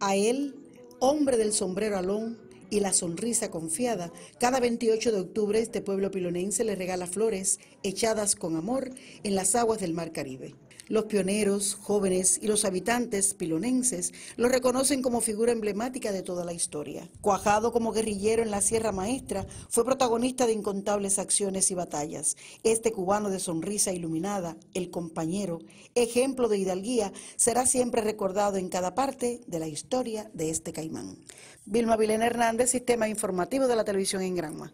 A él, hombre del sombrero alón y la sonrisa confiada, cada 28 de octubre este pueblo pilonense le regala flores echadas con amor en las aguas del Mar Caribe. Los pioneros, jóvenes y los habitantes pilonenses lo reconocen como figura emblemática de toda la historia. Cuajado como guerrillero en la Sierra Maestra, fue protagonista de incontables acciones y batallas. Este cubano de sonrisa iluminada, el compañero, ejemplo de hidalguía, será siempre recordado en cada parte de la historia de este caimán. Vilma Vilena Hernández, Sistema Informativo de la Televisión en Granma.